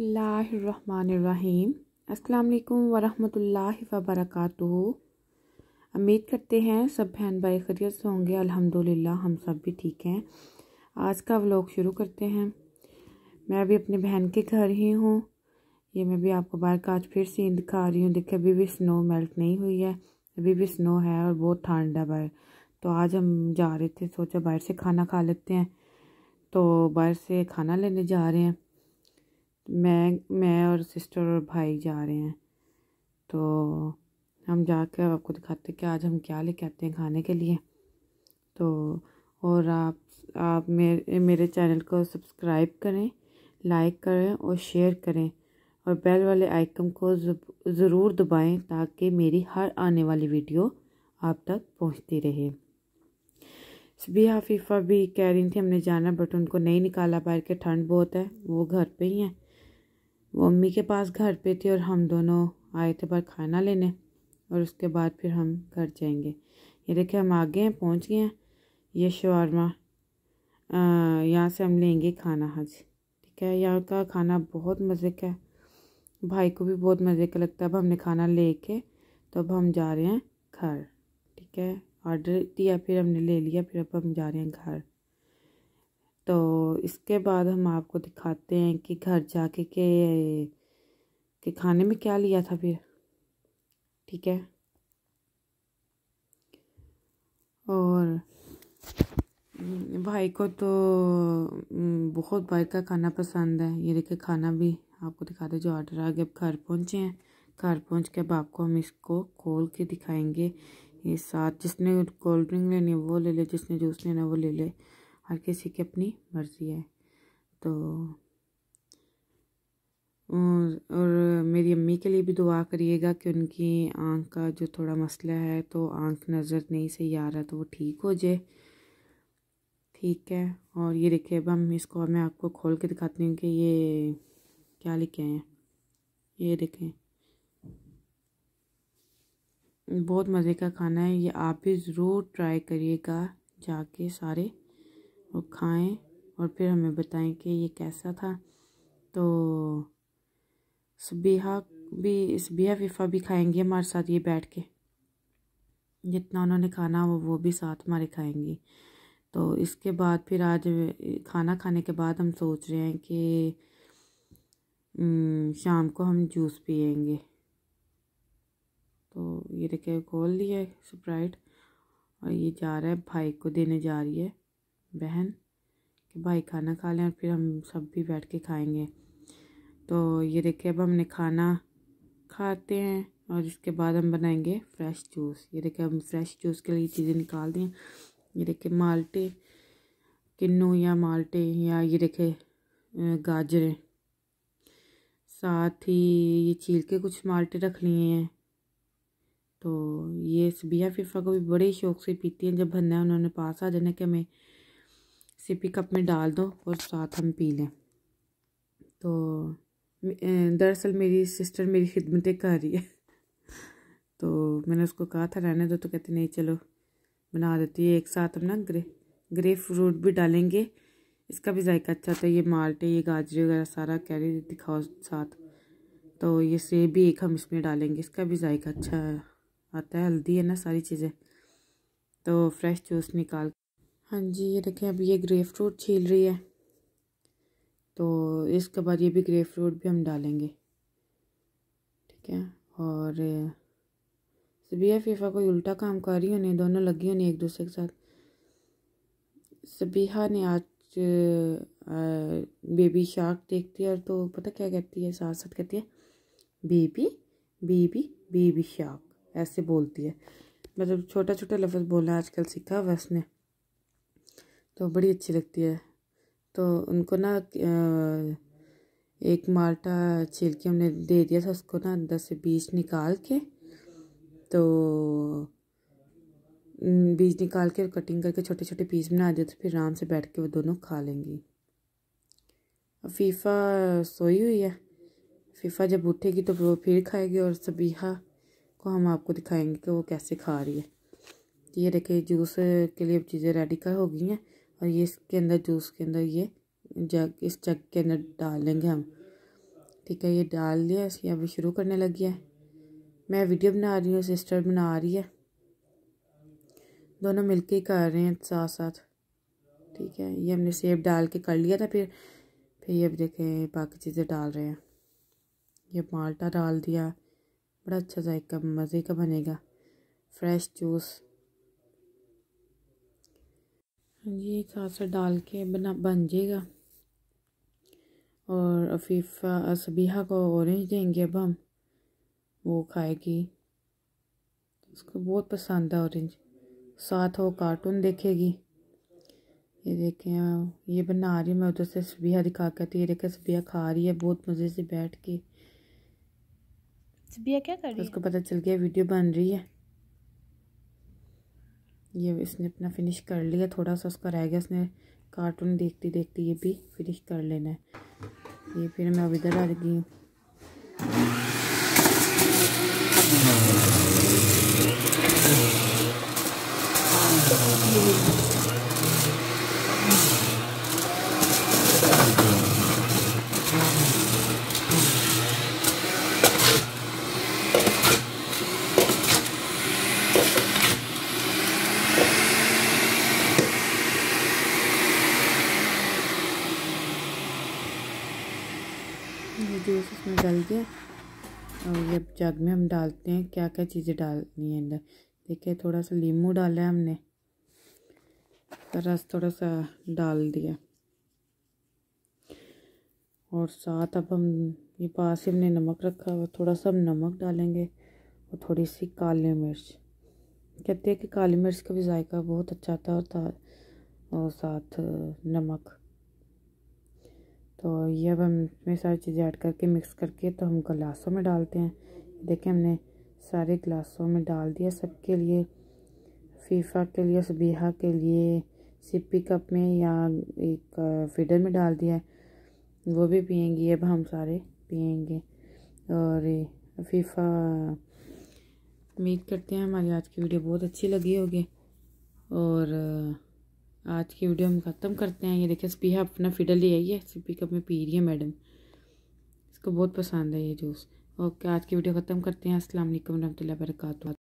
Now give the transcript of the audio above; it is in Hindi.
बसमीम अल्लाम वरहमतुल्लाहि वबरकत उम्मीद करते हैं सब बहन भाई खरीत से होंगे अल्हम्दुलिल्लाह हम सब भी ठीक हैं आज का व्लॉग शुरू करते हैं मैं अभी अपने बहन के घर ही हूँ ये मैं भी आपको बाहर का आज फिर से दिखा रही हूँ देखिए अभी भी स्नो मेल्ट नहीं हुई है अभी भी स्नो है और बहुत ठंड है बाहर तो आज हम जा रहे थे सोचा बाहर से खाना खा लेते हैं तो बाहर से खाना लेने जा रहे हैं मैं मैं और सिस्टर और भाई जा रहे हैं तो हम कर आपको दिखाते हैं कि आज हम क्या लेके आते हैं खाने के लिए तो और आप आप मेरे मेरे चैनल को सब्सक्राइब करें लाइक करें और शेयर करें और बेल वाले आइकन को ज़रूर दबाएं ताकि मेरी हर आने वाली वीडियो आप तक पहुंचती रहे भी हफीफ़ा भी कह रही थी हमने जाना बट उनको नहीं निकाला बाहर के ठंड बहुत है वो घर पे ही हैं वो अम्मी के पास घर पे थी और हम दोनों आए थे पर खाना लेने और उसके बाद फिर हम घर जाएंगे ये देखिए हम आ गए हैं पहुँच गए हैं ये शवारमा यहाँ से हम लेंगे खाना हज ठीक है यहाँ का खाना बहुत मज़े का है भाई को भी बहुत मज़े का लगता है अब हमने खाना ले के तो अब हम जा रहे हैं घर ठीक है ऑर्डर दिया फिर हमने ले लिया फिर अब हम जा रहे हैं घर तो इसके बाद हम आपको दिखाते हैं कि घर जाके के, के खाने में क्या लिया था फिर ठीक है और भाई को तो बहुत भाई का खाना पसंद है ये देखिए खाना भी आपको दिखाते जो ऑर्डर आ गया अब घर पहुँचे हैं घर पहुँच के अब आपको हम इसको खोल के दिखाएंगे ये साथ जिसने कोल्ड ड्रिंक लेनी है वो ले ले जिसने जूस लेना है वो ले ले हर किसी की अपनी मर्ज़ी है तो और, मेरी अम्मी के लिए भी दुआ करिएगा कि उनकी आँख का जो थोड़ा मसला है तो आँख नज़र नहीं सही आ रहा तो वो ठीक हो जाए ठीक है और ये देखिए अब हम इसको मैं आपको खोल के दिखाती हूँ कि ये क्या लिखे हैं ये देखें बहुत मज़े का खाना है ये आप भी ज़रूर ट्राई करिएगा जाके सारे और खाएं और फिर हमें बताएं कि ये कैसा था तो सुबीहा भी इस बिया फिफा भी खाएंगी हमारे साथ ये बैठ के जितना उन्होंने खाना वो वो भी साथ हमारे खाएंगी तो इसके बाद फिर आज खाना खाने के बाद हम सोच रहे हैं कि शाम को हम जूस पियेंगे तो ये देखिए खोल लिया है स्प्राइट और ये जा रहा है भाई को देने जा रही है बहन कि भाई खाना खा लें और फिर हम सब भी बैठ के खाएंगे तो ये देखिए अब हमने खाना खाते हैं और इसके बाद हम बनाएंगे फ्रेश जूस ये देखिए हम फ्रेश जूस के लिए चीज़ें निकाल दें ये देखिए माल्टे किन्नू या माल्टे या ये देखे गाजरें साथ ही ये चील के कुछ माल्टे रख लिए हैं तो ये सबिया फिफा को भी बड़े शौक से पीती हैं जब बंदा है उन्होंने पास आ जाने के हमें सिपी कप में डाल दो और साथ हम पी लें तो दरअसल मेरी सिस्टर मेरी खिदमतें कर रही है तो मैंने उसको कहा था रहने दो तो कहते नहीं चलो बना देती है एक साथ हम ना ग्रे ग्रे फ्रूट भी डालेंगे इसका भी जायका अच्छा था ये माल्टे ये गाजरे वगैरह सारा कैरी दिखाओ साथ तो ये सेब भी एक हम इसमें डालेंगे इसका भी जायका अच्छा आता है हल्दी है ना सारी चीज़ें तो फ्रेश जूस निकाल हाँ जी ये देखें अब ये ग्रेप फ्रूट छील रही है तो इसके बाद ये भी ग्रेप फ्रूट भी हम डालेंगे ठीक है और सबिया फीफा कोई उल्टा काम कर रही होने दोनों लगी होने एक दूसरे के साथ सबिया हाँ ने आज बेबी शार्क देखती है और तो पता क्या कहती है साथ साथ कहती है बेबी बेबी बेबी शार्क ऐसे बोलती है मतलब छोटा छोटा लफ्ज़ बोलना आजकल सीखा वैसने तो बड़ी अच्छी लगती है तो उनको ना एक माल्टा छील के हमने दे दिया था उसको ना दस से बीज निकाल के तो बीज निकाल के और कटिंग करके छोटे छोटे पीस बना दिए तो फिर आराम से बैठ के वो दोनों खा लेंगी फीफा सोई हुई है फीफा जब उठेगी तो वो फिर खाएगी और सबीहा को हम आपको दिखाएंगे कि वो कैसे खा रही है ये देखिए जूस के लिए चीज़ें रेडी कर हो गई हैं और ये इसके अंदर जूस के अंदर ये जग इस जग के अंदर डाल लेंगे हम ठीक है ये डाल लिया इसलिए अभी शुरू करने लगी है मैं वीडियो बना रही हूँ सिस्टर बना रही है दोनों मिलके ही कर रहे हैं साथ साथ ठीक है ये हमने सेब डाल के कर लिया था फिर फिर ये अब देखें बाकी चीज़ें डाल रहे हैं ये माल्टा डाल दिया बड़ा अच्छा जायका मज़े का बनेगा फ्रेश जूस हाँ जी सासा डाल के बना बन जाएगा और अफीफा असबीहा को ऑरेंज देंगे अब हम वो खाएगी उसको बहुत पसंद है ऑरेंज साथ वो कार्टून देखेगी ये देखें ये बना रही मैं उधर से सबिया दिखा कर तो ये देखें सबिया खा रही है बहुत मज़े से बैठ के सबिया क्या कर रही तो है उसको पता चल गया वीडियो बन रही है ये इसने अपना फिनिश कर लिया थोड़ा सा उसका रह गया इसने कार्टून देखती देखती ये भी फिनिश कर लेना है ये फिर मैं अब इधर आ गई हूँ Thank you. जूस इसमें डाल दिया और ये जग में हम डालते हैं क्या क्या चीज़ें डालनी है अंदर देखिए थोड़ा सा लीमू डाला है हमने रस थोड़ा सा डाल दिया और साथ अब हम ये पास ही हमने नमक रखा हुआ थोड़ा सा हम नमक डालेंगे और थोड़ी सी काली मिर्च कहते हैं कि काली मिर्च का भी जायका बहुत अच्छा आता है और साथ नमक तो ये अब हम इसमें सारी चीज़ें ऐड करके मिक्स करके तो हम गलासों में डालते हैं देखें हमने सारे गिलासों में डाल दिया सबके लिए फीफा के लिए सबीहा के लिए सिपी कप में या एक फीडर में डाल दिया है वो भी पियेंगी अब हम सारे पियेंगे और फीफा उम्मीद करते हैं हमारी आज की वीडियो बहुत अच्छी लगी होगी और आज की वीडियो हम ख़त्म करते हैं ये देखिए स्पीहा अपना फिडल ही आई है सिपी कप में पी रही है मैडम इसको बहुत पसंद है ये जूस ओके आज की वीडियो ख़त्म करते हैं असल वरहमल वर्का